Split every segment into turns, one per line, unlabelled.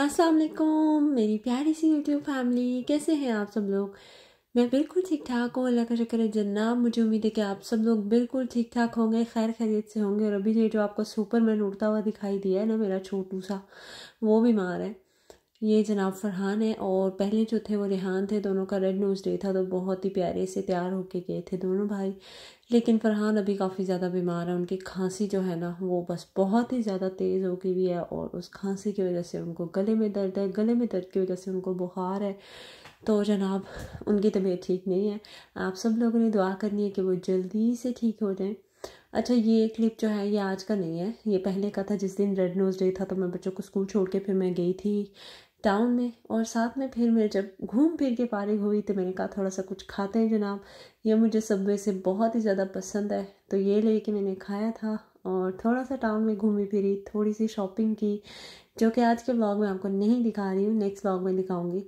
असलकुम मेरी प्यारी सी यूट्यूब फैमिली कैसे हैं आप सब लोग मैं बिल्कुल ठीक ठाक हूँ अल्लाह का शक्र है जन्नाब मुझे उम्मीद है कि आप सब लोग बिल्कुल ठीक ठाक होंगे खैर खैरियत से होंगे और अभी ये जो आपको मैन उड़ता हुआ दिखाई दिया है ना मेरा छोटू सा वो बीमार है ये जनाब फरहान है और पहले जो थे वो रेहान थे दोनों का रेड नोज डे था तो बहुत ही प्यारे से तैयार होके गए थे दोनों भाई लेकिन फरहान अभी काफ़ी ज़्यादा बीमार है उनकी खांसी जो है ना वो बस बहुत ही ज़्यादा तेज़ हो गई हुई है और उस खांसी की वजह से उनको गले में दर्द है गले में दर्द की वजह से उनको बुखार है तो जनाब उनकी तबीयत ठीक नहीं है आप सब लोगों ने दुआ करनी है कि वो जल्दी से ठीक हो जाएँ अच्छा ये क्लिप जो है ये आज का नहीं है ये पहले का था जिस दिन रेड नोज डे था तो मैं बच्चों को स्कूल छोड़ के फिर मैं गई थी टाउन में और साथ में फिर मैं जब घूम फिर के फारिग हुई तो मैंने कहा थोड़ा सा कुछ खाते हैं जनाब ये मुझे सबवे से बहुत ही ज़्यादा पसंद है तो ये लेके मैंने खाया था और थोड़ा सा टाउन में घूमी फिरी थोड़ी सी शॉपिंग की जो कि आज के ब्लॉग में आपको नहीं दिखा रही हूँ नेक्स्ट ब्लॉग में दिखाऊँगी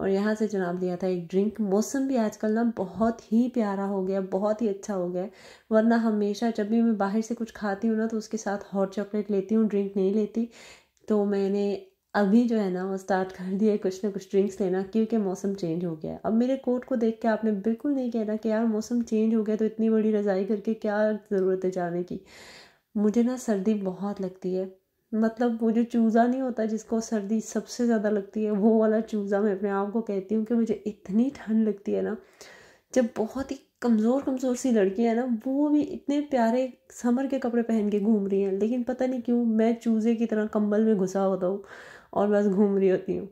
और यहाँ से जनाब लिया था एक ड्रिंक मौसम भी आजकल ना बहुत ही प्यारा हो गया बहुत ही अच्छा हो गया वरना हमेशा जब भी मैं बाहर से कुछ खाती हूँ ना तो उसके साथ हॉट चॉकलेट लेती हूँ ड्रिंक नहीं लेती तो मैंने अभी जो है ना वो स्टार्ट कर दिया कुछ ना कुछ ड्रिंक्स लेना क्योंकि मौसम चेंज हो गया है अब मेरे कोट को देख के आपने बिल्कुल नहीं कहना कि यार मौसम चेंज हो गया तो इतनी बड़ी रज़ाई करके क्या ज़रूरत है जाने की मुझे ना सर्दी बहुत लगती है मतलब वो जो चूज़ा नहीं होता जिसको सर्दी सबसे ज़्यादा लगती है वो वाला चूज़ा मैं अपने आप को कहती हूँ कि मुझे इतनी ठंड लगती है ना जब बहुत ही कमज़ोर कमज़ोर सी लड़की है ना वो भी इतने प्यारे समर के कपड़े पहन के घूम रही हैं लेकिन पता नहीं क्यों मैं चूज़े की तरह कंबल में घुसा होता हूँ और बस घूम रही होती हूँ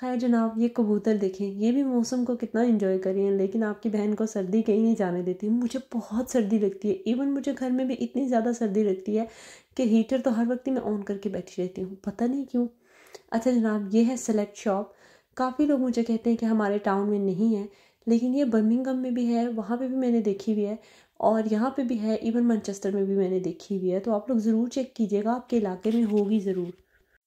खैर जनाब ये कबूतर देखें ये भी मौसम को कितना इन्जॉय कर रही हैं लेकिन आपकी बहन को सर्दी कहीं नहीं जाने देती मुझे बहुत सर्दी लगती है इवन मुझे घर में भी इतनी ज़्यादा सर्दी लगती है कि हीटर तो हर वक्त ही मैं ऑन करके बैठी रहती हूँ पता नहीं क्यों अच्छा जनाब ये है सेलेक्ट शॉप काफ़ी लोग मुझे कहते हैं कि हमारे टाउन में नहीं है लेकिन ये बर्मिंगम में भी है वहाँ पर भी मैंने देखी हुई है और यहाँ पर भी है इवन मैनचेस्टर में भी मैंने देखी हुई है तो आप लोग ज़रूर चेक कीजिएगा आपके इलाके में होगी ज़रूर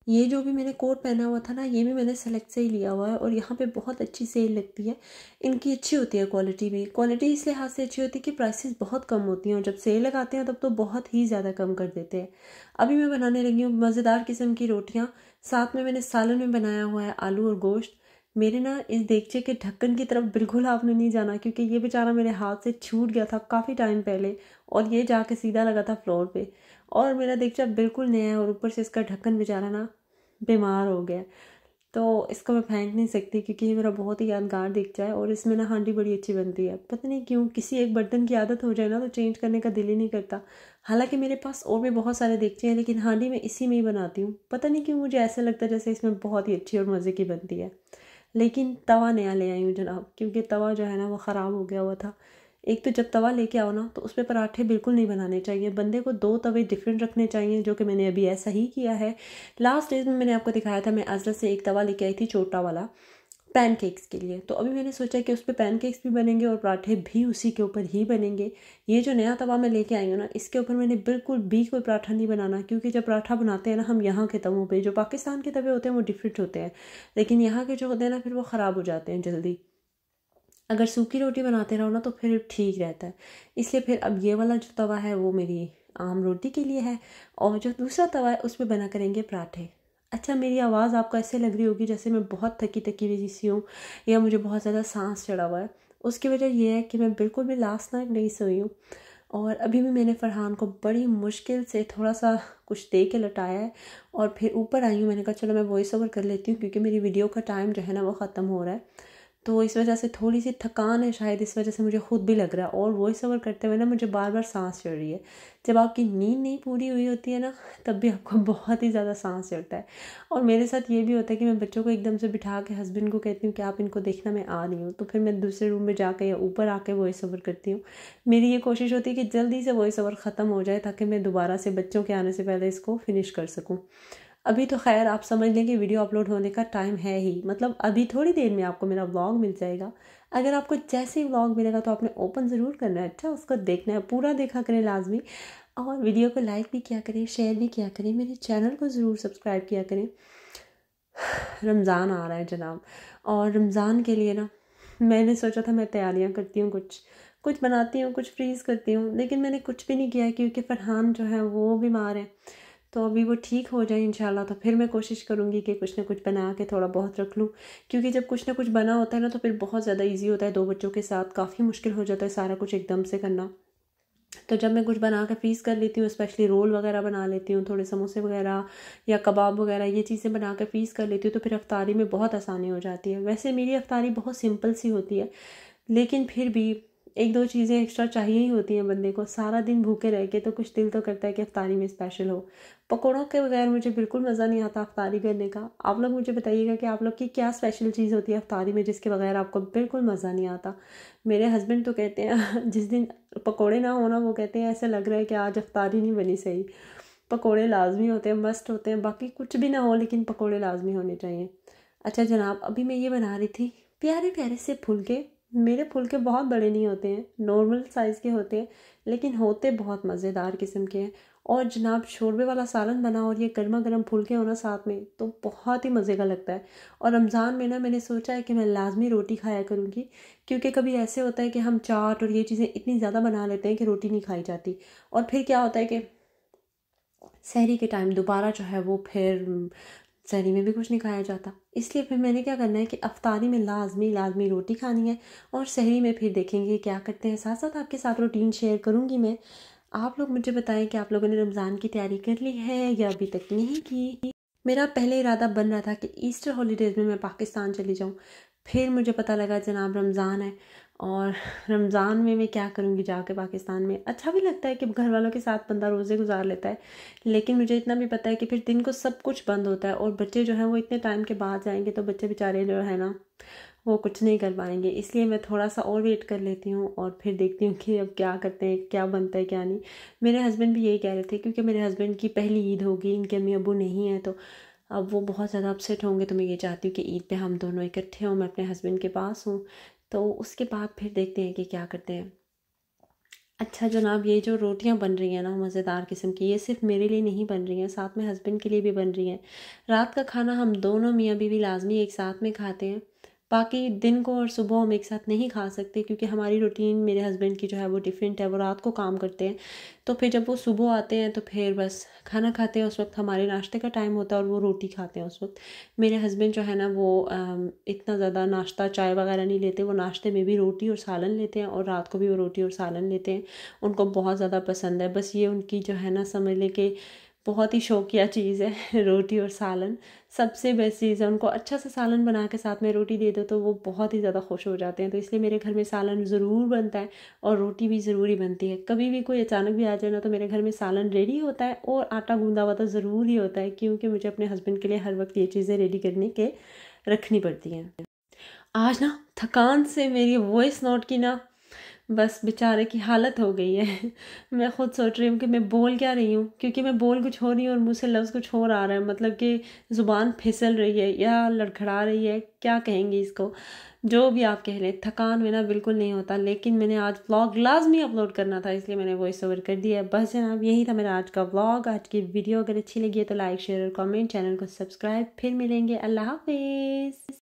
ये जो भी मैंने कोट पहना हुआ था ना ये भी मैंने सेलेक्ट से ही लिया हुआ है और यहाँ पे बहुत अच्छी सेल लगती है इनकी अच्छी होती है क्वालिटी भी क्वालिटी इस लिहाज से अच्छी होती है कि प्राइसेस बहुत कम होती हैं और जब सेल लगाते हैं तब तो बहुत ही ज़्यादा कम कर देते हैं अभी मैं बनाने लगी हूँ मज़ेदार किस्म की रोटियाँ साथ में मैंने सालन में बनाया हुआ है आलू और गोश्त मेरे ना इस देखचे के ढक्कन की तरफ बिल्कुल आपने नहीं जाना क्योंकि ये बेचारा मेरे हाथ से छूट गया था काफ़ी टाइम पहले और ये जाके सीधा लगा था फ्लोर पे और मेरा देखचा बिल्कुल नया है और ऊपर से इसका ढक्कन बेचारा ना बीमार हो गया तो इसको मैं फेंक नहीं सकती क्योंकि ये मेरा बहुत ही यादगार दिखता है और इसमें ना हांडी बड़ी अच्छी बनती है पता नहीं क्यों किसी एक बर्तन की आदत हो जाए ना तो चेंज करने का दिल ही नहीं करता हालांकि मेरे पास और भी बहुत सारे देखचे हैं लेकिन हांडी मैं इसी में ही बनाती हूँ पता नहीं क्यों मुझे ऐसा लगता है जैसे इसमें बहुत ही अच्छी और मज़े की बनती है लेकिन तवा नया ले आई हूँ जनाब क्योंकि तवा जो है ना वो ख़राब हो गया हुआ था एक तो जब तवा लेके आओ ना तो उसमें पराठे बिल्कुल नहीं बनाने चाहिए बंदे को दो तवे डिफरेंट रखने चाहिए जो कि मैंने अभी ऐसा ही किया है लास्ट डेज में मैंने आपको दिखाया था मैं अजरत से एक तवा लेके आई थी छोटा वाला पैनकेक्स के लिए तो अभी मैंने सोचा कि उस पर पैनकेक्स भी बनेंगे और पराठे भी उसी के ऊपर ही बनेंगे ये जो नया तवा मैं लेके आई हूँ ना इसके ऊपर मैंने बिल्कुल भी कोई पराठा नहीं बनाना क्योंकि जब पराठा बनाते हैं ना हम यहाँ के तवों पे जो पाकिस्तान के तवे होते हैं वो डिफरेंट होते हैं लेकिन यहाँ के जो होते हैं ना फिर वो ख़राब हो जाते हैं जल्दी अगर सूखी रोटी बनाते रहो ना तो फिर ठीक रहता है इसलिए फिर अब ये वाला जो तवा है वो मेरी आम रोटी के लिए है और जो दूसरा तवा है उसमें बना करेंगे पराठे अच्छा मेरी आवाज़ आपको ऐसे लग रही होगी जैसे मैं बहुत थकी थकी हुई सी हूँ या मुझे बहुत ज़्यादा सांस चढ़ा हुआ है उसकी वजह यह है कि मैं बिल्कुल भी लास्ट नाइट नहीं सोई हूँ और अभी भी मैंने फरहान को बड़ी मुश्किल से थोड़ा सा कुछ दे के लटाया है और फिर ऊपर आई हूँ मैंने कहा चलो मैं वॉइस ओवर कर लेती हूँ क्योंकि मेरी वीडियो का टाइम जो है ना वो ख़त्म हो रहा है तो इस वजह से थोड़ी सी थकान है शायद इस वजह से मुझे खुद भी लग रहा है और वॉइस ओवर करते हुए ना मुझे बार बार सांस चढ़ रही है जब आपकी नींद नहीं पूरी हुई होती है ना तब भी आपको बहुत ही ज़्यादा सांस चढ़ता है और मेरे साथ ये भी होता है कि मैं बच्चों को एकदम से बिठा के हस्बैंड को कहती हूँ कि आप इनको देखना मैं आ रही हूँ तो फिर मैं दूसरे रूम में जाकर या ऊपर आके वॉइस ओवर करती हूँ मेरी ये कोशिश होती है कि जल्दी से वॉइस ओवर ख़त्म हो जाए ताकि मैं दोबारा से बच्चों के आने से पहले इसको फिनिश कर सकूँ अभी तो खैर आप समझ लें कि वीडियो अपलोड होने का टाइम है ही मतलब अभी थोड़ी देर में आपको मेरा व्लॉग मिल जाएगा अगर आपको जैसे ही व्लॉग मिलेगा तो आपने ओपन ज़रूर करना है अच्छा उसको देखना है पूरा देखा करें लाजमी और वीडियो को लाइक भी किया करें शेयर भी किया करें मेरे चैनल को ज़रूर सब्सक्राइब किया करें रमज़ान आ रहा है जनाब और रमज़ान के लिए ना मैंने सोचा था मैं तैयारियाँ करती हूँ कुछ कुछ बनाती हूँ कुछ फ्रीज़ करती हूँ लेकिन मैंने कुछ भी नहीं किया क्योंकि फरहान जो है वो बीमार है तो अभी वो ठीक हो जाए इंशाल्लाह तो फिर मैं कोशिश करूँगी कि कुछ ना कुछ बना के थोड़ा बहुत रख लूँ क्योंकि जब कुछ ना कुछ बना होता है ना तो फिर बहुत ज़्यादा ईजी होता है दो बच्चों के साथ काफ़ी मुश्किल हो जाता है सारा कुछ एकदम से करना तो जब मैं कुछ बना के फीस कर लेती हूँ स्पेशली रोल वगैरह बना लेती हूँ थोड़े समोसे वगैरह या कबाब वगैरह ये चीज़ें बना के फीस कर लेती हूँ तो फिर अफ्तारी में बहुत आसानी हो जाती है वैसे मेरी अफ्तारी बहुत सिंपल सी होती है लेकिन फिर भी एक दो चीज़ें एक्स्ट्रा चाहिए ही होती हैं बंदे को सारा दिन भूखे रह के तो कुछ दिल तो करता है कि अफ्तारी में स्पेशल हो पकौड़ों के बगैर मुझे बिल्कुल मज़ा नहीं आता अफ्तारी करने का आप लोग मुझे बताइएगा कि आप लोग की क्या स्पेशल चीज़ होती है अफ्तारी में जिसके बगैर आपको बिल्कुल मज़ा नहीं आता मेरे हस्बैंड तो कहते हैं जिस दिन पकौड़े ना होना वो कहते हैं ऐसे लग रहा है कि आज अफ्तारी नहीं बनी सही पकौड़े लाजमी होते हैं मस्त होते हैं बाकी कुछ भी ना हो लेकिन पकौड़े लाजमी होने चाहिए अच्छा जनाब अभी मैं ये बना रही थी प्यारे प्यारे से फुलके के मेरे फुलके बहुत बड़े नहीं होते हैं नॉर्मल साइज़ के होते हैं लेकिन होते बहुत मज़ेदार किस्म के हैं और जनाब शोरबे वाला सालन बना और ये गर्मा गर्म फुलके होना साथ में तो बहुत ही मज़े का लगता है और रमज़ान में ना मैंने सोचा है कि मैं लाजमी रोटी खाया करूँगी क्योंकि कभी ऐसे होता है कि हम चाट और ये चीज़ें इतनी ज़्यादा बना लेते हैं कि रोटी नहीं खाई जाती और फिर क्या होता है कि शहरी के टाइम दोबारा जो है वो फिर सहरी में भी कुछ नहीं खाया जाता इसलिए फिर मैंने क्या करना है कि अफ्तारी में लाजमी लाजमी रोटी खानी है और सहरी में फिर देखेंगे क्या करते हैं साथ साथ आपके साथ रूटीन शेयर करूँगी मैं आप लोग मुझे बताएं कि आप लोगों ने रमज़ान की तैयारी कर ली है या अभी तक नहीं की मेरा पहले इरादा बन रहा था कि ईस्टर हॉलीडेज़ में मैं पाकिस्तान चली जाऊँ फिर मुझे पता लगा जनाब रमज़ान है और रमज़ान में मैं क्या करूँगी जाके पाकिस्तान में अच्छा भी लगता है कि घर वालों के साथ बंदा रोज़े गुजार लेता है लेकिन मुझे इतना भी पता है कि फिर दिन को सब कुछ बंद होता है और बच्चे जो हैं वो इतने टाइम के बाद जाएंगे तो बच्चे बेचारे जो है ना वो कुछ नहीं कर पाएंगे इसलिए मैं थोड़ा सा और वेट कर लेती हूँ और फिर देखती हूँ कि अब क्या करते हैं क्या बनता है क्या नहीं मेरे हस्बैंड भी यही कह रहे थे क्योंकि मेरे हस्बैंड की पहली ईद होगी इनके अम्मी अबू नहीं है तो अब वो बहुत ज़्यादा अपसेट होंगे तो मैं ये चाहती हूँ कि ईद पे हम दोनों इकट्ठे हों मैं अपने हस्बैंड के पास हूँ तो उसके बाद फिर देखते हैं कि क्या करते हैं अच्छा जनाब ये जो रोटियां बन रही हैं ना मज़ेदार किस्म की ये सिर्फ मेरे लिए नहीं बन रही हैं साथ में हस्बैंड के लिए भी बन रही हैं रात का खाना हम दोनों मियाँ बीवी लाजमी एक साथ में खाते हैं बाकी दिन को और सुबह हम एक साथ नहीं खा सकते क्योंकि हमारी रूटीन मेरे हस्बैंड की जो है वो डिफरेंट है वो रात को काम करते हैं तो फिर जब वो सुबह आते हैं तो फिर बस खाना खाते हैं उस वक्त हमारे नाश्ते का टाइम होता है और वो रोटी खाते हैं उस वक्त मेरे हस्बैंड जो है ना वो इतना ज़्यादा नाश्ता चाय वगैरह नहीं लेते वो नाश्ते में भी रोटी और सालन लेते हैं और रात को भी वो रोटी और सालन लेते हैं उनको बहुत ज़्यादा पसंद है बस ये उनकी जो है ना समझ लें कि बहुत ही शौकिया चीज़ है रोटी और सालन सबसे बेस्ट चीज़ है उनको अच्छा सा सालन बना के साथ में रोटी दे दो तो वो बहुत ही ज़्यादा खुश हो जाते हैं तो इसलिए मेरे घर में सालन ज़रूर बनता है और रोटी भी ज़रूरी बनती है कभी भी कोई अचानक भी आ जाए ना तो मेरे घर में सालन रेडी होता है और आटा गूंदा हुआ तो ज़रूर ही होता है क्योंकि मुझे अपने हस्बैंड के लिए हर वक्त ये चीज़ें रेडी करने के रखनी पड़ती हैं आज ना थकान से मेरी वॉइस नोट की ना बस बेचारे की हालत हो गई है मैं खुद सोच रही हूँ कि मैं बोल क्या रही हूँ क्योंकि मैं बोल कुछ हो रही हूँ और मुँह से लफ्ज़ कुछ और आ रहा है मतलब कि ज़ुबान फिसल रही है या लड़खड़ा रही है क्या कहेंगी इसको जो भी आप कह रहे थकान मेरा बिल्कुल नहीं होता लेकिन मैंने आज व्लॉग लाजमी अपलोड करना था इसलिए मैंने वॉइस ओवर कर दिया है बस जनाब यही था मेरा आज का व्लॉग आज की वीडियो अगर अच्छी लगी है तो लाइक शेयर और कमेंट चैनल को सब्सक्राइब फिर मिलेंगे अल्लाह हाफिज़